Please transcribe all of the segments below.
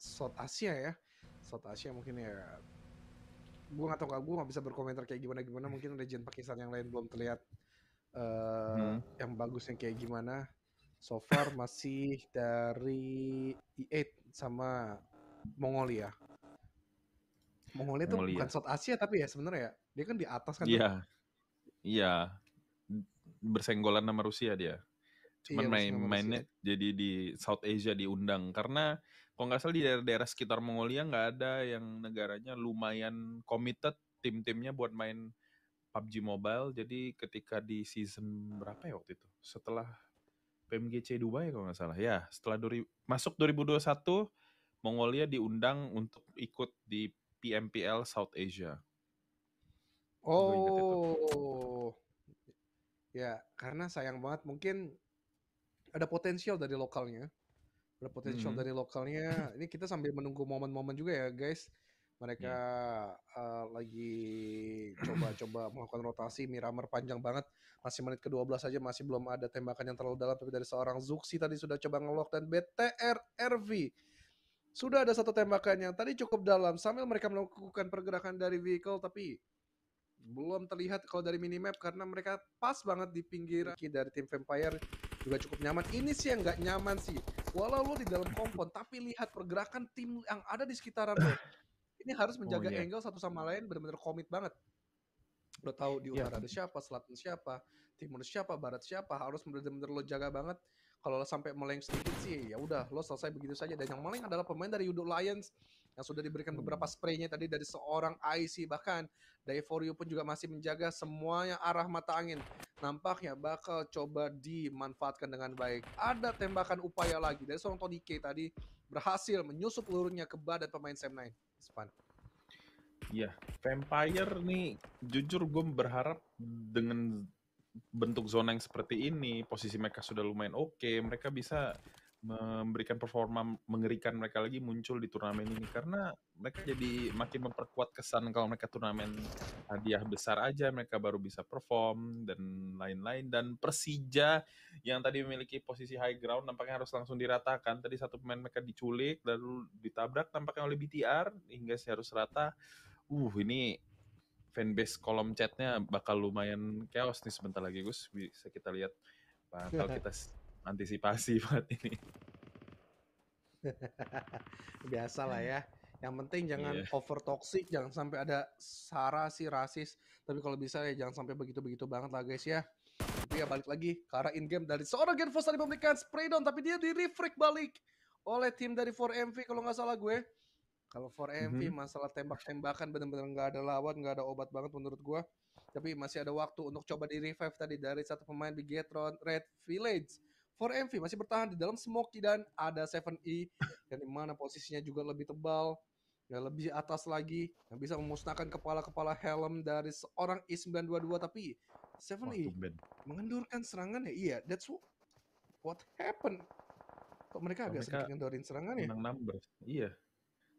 South Asia ya South Asia mungkin ya gue gak tau gak gue gak bisa berkomentar kayak gimana gimana hmm. mungkin region Pakistan yang lain belum terlihat uh, hmm. yang bagusnya kayak gimana so far masih dari E8 sama Mongolia Mongolia itu bukan South Asia tapi ya sebenarnya ya dia kan di atas kan iya iya bersenggolan sama Rusia dia iya, cuman iya, main mainnya jadi di South Asia diundang karena kalau nggak salah di daerah-daerah sekitar Mongolia nggak ada yang negaranya lumayan committed tim-timnya buat main PUBG Mobile. Jadi ketika di season berapa ya waktu itu? Setelah PMGC Dubai kalau nggak salah. Ya, setelah duri, masuk 2021, Mongolia diundang untuk ikut di PMPL South Asia. Oh. Ya, karena sayang banget mungkin ada potensial dari lokalnya ada potensial hmm. dari lokalnya. Ini kita sambil menunggu momen-momen juga ya guys. Mereka yeah. Iya. uh, lagi coba-coba melakukan rotasi. Miramar panjang banget. Masih menit ke-12 aja masih belum ada tembakan yang terlalu dalam. Tapi dari seorang Zuxi tadi sudah coba ngelok. Dan BTR RV sudah ada satu tembakan yang tadi cukup dalam. Sambil mereka melakukan pergerakan dari vehicle. Tapi belum terlihat kalau dari minimap karena mereka pas banget di pinggir dari tim Vampire juga cukup nyaman. Ini sih yang nggak nyaman sih. Walau lo di dalam kompon, tapi lihat pergerakan tim yang ada di sekitaran lo. Ini harus menjaga oh, yeah. angle satu sama lain benar-benar komit banget. Lo tahu di iya, utara yeah. ada siapa, selatan siapa, timur siapa, barat siapa, harus benar-benar lo jaga banget. Kalau lo sampai meleng sedikit sih, ya udah lo selesai begitu saja. Dan yang meleng adalah pemain dari Yudo Lions yang sudah diberikan hmm. beberapa spraynya tadi dari seorang IC bahkan Daiforyu pun juga masih menjaga semuanya arah mata angin nampaknya bakal coba dimanfaatkan dengan baik. Ada tembakan upaya lagi dari seorang Tony K tadi berhasil menyusup pelurunya ke badan pemain Sam 9. Ispan. Iya, Vampire nih jujur gue berharap dengan bentuk zona yang seperti ini, posisi mereka sudah lumayan oke, okay, mereka bisa memberikan performa mengerikan mereka lagi muncul di turnamen ini karena mereka jadi makin memperkuat kesan kalau mereka turnamen hadiah besar aja mereka baru bisa perform dan lain-lain dan Persija yang tadi memiliki posisi high ground nampaknya harus langsung diratakan tadi satu pemain mereka diculik lalu ditabrak tampaknya oleh BTR hingga harus rata uh ini fanbase kolom chatnya bakal lumayan chaos nih sebentar lagi Gus bisa kita lihat bakal kita antisipasi buat ini. Biasa lah ya. Yang penting jangan yeah. over toxic, jangan sampai ada sara si rasis. Tapi kalau bisa ya jangan sampai begitu-begitu banget lah guys ya. Tapi ya balik lagi karena in game dari seorang Genfos tadi memberikan spray down tapi dia di refrag balik oleh tim dari 4MV kalau nggak salah gue. Kalau 4MV mm -hmm. masalah tembak-tembakan bener benar nggak ada lawan, nggak ada obat banget menurut gue. Tapi masih ada waktu untuk coba di revive tadi dari satu pemain di Getron Red Village. For mv masih bertahan di dalam Smoky dan ada 7E dan di mana posisinya juga lebih tebal ya lebih atas lagi yang bisa memusnahkan kepala-kepala helm dari seorang e 922 tapi 7E e mengendurkan serangan ya iya that's what happened kok mereka agak mereka sedikit ngendorin serangan ya numbers. iya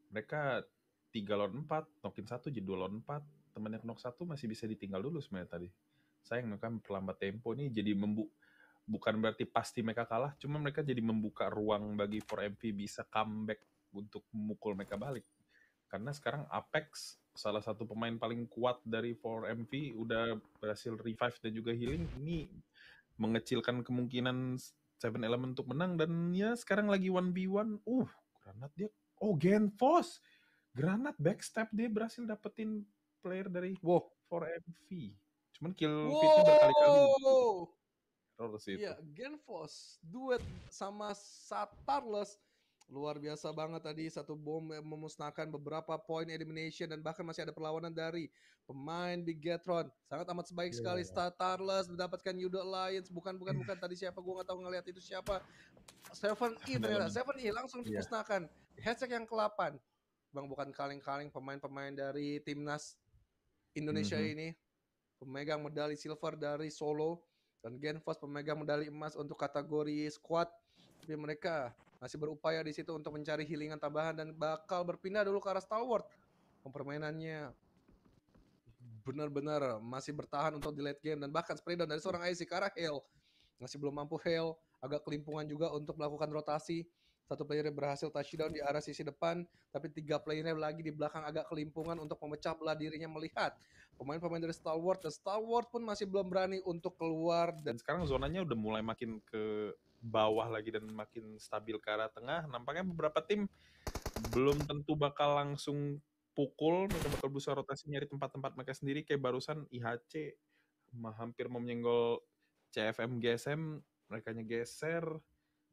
mereka tiga lawan empat nokin satu jadi dua lawan empat temennya knock satu masih bisa ditinggal dulu sebenarnya tadi sayang mereka memperlambat tempo nih jadi membuka bukan berarti pasti mereka kalah, cuma mereka jadi membuka ruang bagi 4MP bisa comeback untuk memukul mereka balik. Karena sekarang Apex, salah satu pemain paling kuat dari 4MP, udah berhasil revive dan juga healing, ini mengecilkan kemungkinan Seven Element untuk menang, dan ya sekarang lagi 1v1, uh, Granat dia, oh Genfos! Granat backstep dia berhasil dapetin player dari wow. 4 mp Cuman kill wow. berkali-kali menurut sih. Iya, Genfos duet sama Satarles luar biasa banget tadi satu bom memusnahkan beberapa poin elimination dan bahkan masih ada perlawanan dari pemain Bigetron. Sangat amat sebaik yeah. sekali Satarles mendapatkan Yudo Alliance bukan bukan bukan tadi siapa gua nggak tahu ngelihat itu siapa. Seven E ternyata Seven E langsung iya. dimusnahkan. Yeah. Hashtag yang ke-8. Bang bukan kaleng-kaleng pemain-pemain dari timnas Indonesia mm -hmm. ini pemegang medali silver dari Solo dan Genfos pemegang medali emas untuk kategori squad tapi mereka masih berupaya di situ untuk mencari healingan tambahan dan bakal berpindah dulu ke arah Stalwart permainannya benar-benar masih bertahan untuk di late game dan bahkan spray down dari seorang IC ke arah heal, masih belum mampu heal, agak kelimpungan juga untuk melakukan rotasi satu playernya berhasil touchdown di arah sisi depan, tapi tiga playernya lagi di belakang agak kelimpungan untuk memecah belah dirinya melihat pemain-pemain dari Star Wars. dan Wars pun masih belum berani untuk keluar dan, dan sekarang zonanya udah mulai makin ke bawah lagi dan makin stabil ke arah tengah. Nampaknya beberapa tim belum tentu bakal langsung pukul, mereka bakal berusaha rotasi nyari tempat-tempat mereka sendiri kayak barusan IHC hampir mau menyenggol CFM GSM, mereka geser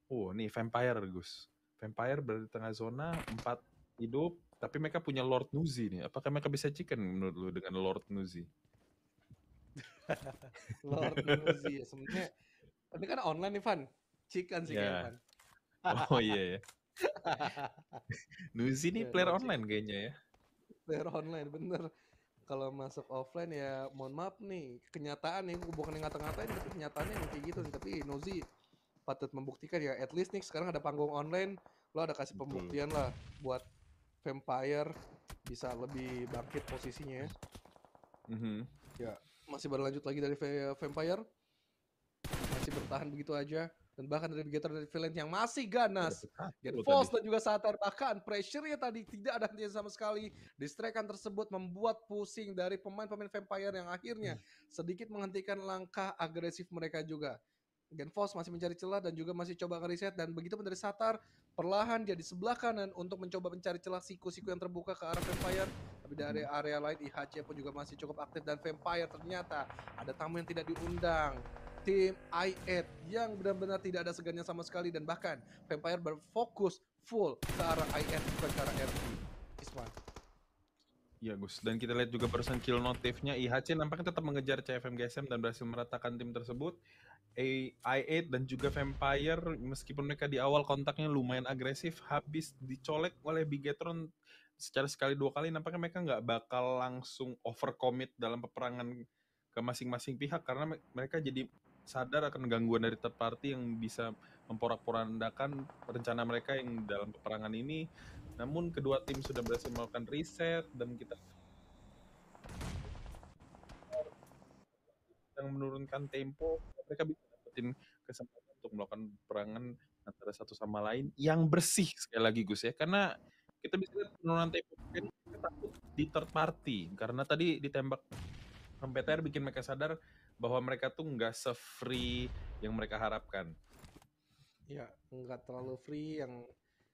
Oh, nih vampire, Gus. Vampire berada di tengah zona, empat hidup, tapi mereka punya Lord Nuzi nih. Apakah mereka bisa chicken menurut lu dengan Lord Nuzi? Lord Nuzi, ya, sebenarnya ini kan online nih, Van. Chicken sih yeah. kan, ya. Van. oh iya ya. Nuzi nih iya, player online kayaknya ya. Player online, bener kalau masuk offline ya mohon maaf nih kenyataan nih bukan yang ngata-ngatain tapi kenyataannya yang kayak gitu tapi Nozi patut membuktikan ya at least nih sekarang ada panggung online lo ada kasih pembuktian lah buat vampire bisa lebih bangkit posisinya ya mm -hmm. ya masih berlanjut lagi dari vampire masih bertahan begitu aja dan bahkan dari Gator dari Villain yang masih ganas. Get Falls dan juga satar bahkan pressure-nya tadi tidak ada hentinya sama sekali. distrekan tersebut membuat pusing dari pemain-pemain Vampire yang akhirnya hmm. sedikit menghentikan langkah agresif mereka juga. Genfos masih mencari celah dan juga masih coba ngeriset dan begitu pun dari Satar perlahan dia di sebelah kanan untuk mencoba mencari celah siku-siku yang terbuka ke arah Vampire tapi dari hmm. area lain IHC pun juga masih cukup aktif dan Vampire ternyata ada tamu yang tidak diundang tim i8 yang benar-benar tidak ada segannya sama sekali dan bahkan Vampire berfokus full ke arah i8 bukan ke arah RT Isman Ya Gus, dan kita lihat juga persen kill notifnya IHC nampaknya tetap mengejar CFM GSM dan berhasil meratakan tim tersebut. AI8 dan juga Vampire meskipun mereka di awal kontaknya lumayan agresif habis dicolek oleh Bigetron secara sekali dua kali nampaknya mereka nggak bakal langsung overcommit dalam peperangan ke masing-masing pihak karena mereka jadi sadar akan gangguan dari third party yang bisa memporak-porandakan rencana mereka yang dalam peperangan ini. Namun kedua tim sudah berhasil melakukan riset dan kita yang menurunkan tempo mereka bisa dapetin kesempatan untuk melakukan perangan antara satu sama lain yang bersih sekali lagi Gus ya karena kita bisa lihat penurunan tempo kita takut di third party karena tadi ditembak PTR bikin mereka sadar bahwa mereka tuh nggak se-free yang mereka harapkan. Ya, nggak terlalu free yang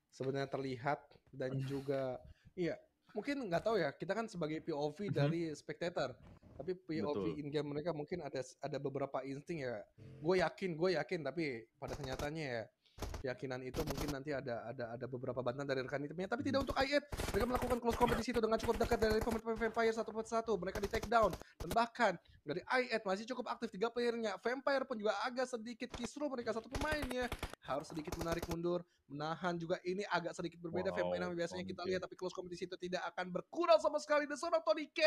sebenarnya terlihat dan juga iya mungkin nggak tahu ya kita kan sebagai POV mm -hmm. dari spectator tapi POV Betul. in game mereka mungkin ada ada beberapa insting ya hmm. gue yakin gue yakin tapi pada kenyataannya ya keyakinan itu mungkin nanti ada ada ada beberapa bantahan dari rekan timnya tapi tidak hmm. untuk i mereka melakukan close combat di situ dengan cukup dekat dari pemain-pemain vampire satu per satu mereka di take down dan bahkan dari i masih cukup aktif tiga playernya vampire pun juga agak sedikit kisru mereka satu pemainnya harus sedikit menarik mundur menahan juga ini agak sedikit berbeda vampire yang biasanya kita lihat tapi close combat di situ tidak akan berkurang sama sekali dan seorang Tony K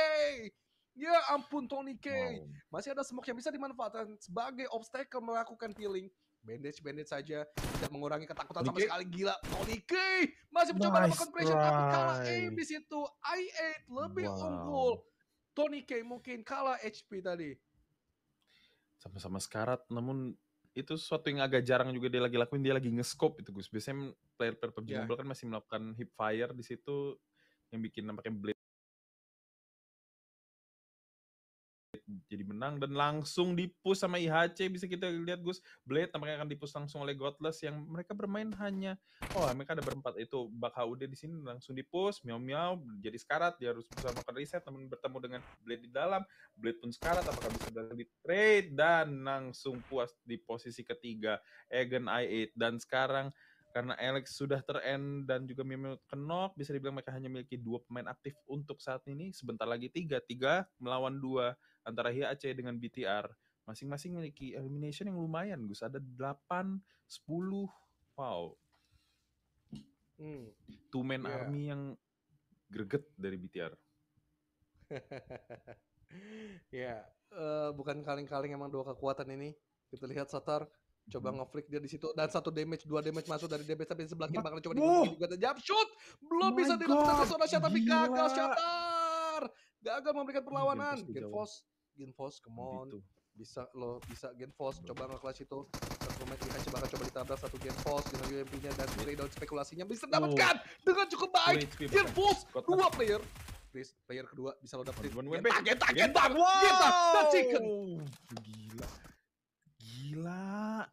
Ya ampun Tony K. Wow. Masih ada smoke yang bisa dimanfaatkan sebagai obstacle melakukan peeling. Bandage-bandage saja tidak mengurangi ketakutan Tony sama sekali gila. Tony K masih mencoba nice melakukan pressure tapi kalah aim di situ. I8 lebih wow. unggul. Tony K mungkin kalah HP tadi. Sama-sama sekarat namun itu sesuatu yang agak jarang juga dia lagi lakuin dia lagi nge-scope itu Gus. Biasanya player-player PUBG yeah. Mobile kan masih melakukan hip fire di situ yang bikin nampaknya blade jadi menang dan langsung dipus sama IHC bisa kita lihat Gus Blade tampaknya akan dipus langsung oleh Godless yang mereka bermain hanya oh mereka ada berempat itu Bak HUD di sini langsung dipus Miao Miao jadi sekarat dia harus bisa makan reset namun bertemu dengan Blade di dalam Blade pun sekarat apakah bisa berhasil di trade dan langsung puas di posisi ketiga Egan I8 dan sekarang karena Alex sudah terend dan juga Mimil kenok bisa dibilang mereka hanya memiliki dua pemain aktif untuk saat ini sebentar lagi tiga tiga melawan dua antara HIAC dengan BTR masing-masing memiliki elimination yang lumayan Gus ada 8 10 wow hmm. two man yeah. army yang greget dari BTR ya yeah. uh, bukan kaleng-kaleng emang dua kekuatan ini kita lihat Satar coba hmm. ngeflick dia di situ dan satu damage dua damage masuk dari DB tapi sebelah kiri bakal coba dibunuh juga dan jump shot belum oh bisa dilakukan sama Syah tapi gagal Syatar gagal memberikan perlawanan force Force come on. Gitu. Bisa lo bisa force coba nge-clash itu. Terkomen IH coba coba ditabrak satu force dengan UMP-nya dan spray down spekulasinya bisa dapatkan dengan cukup baik. force dua player. Chris, player kedua bisa lo dapetin. Genta, genta, genta, wow. genta, dan chicken. Gila, gila.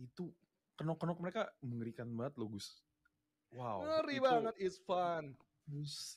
Itu kenok-kenok mereka mengerikan banget lo Gus. Wow. Ngeri itu... banget, is fun. Gus,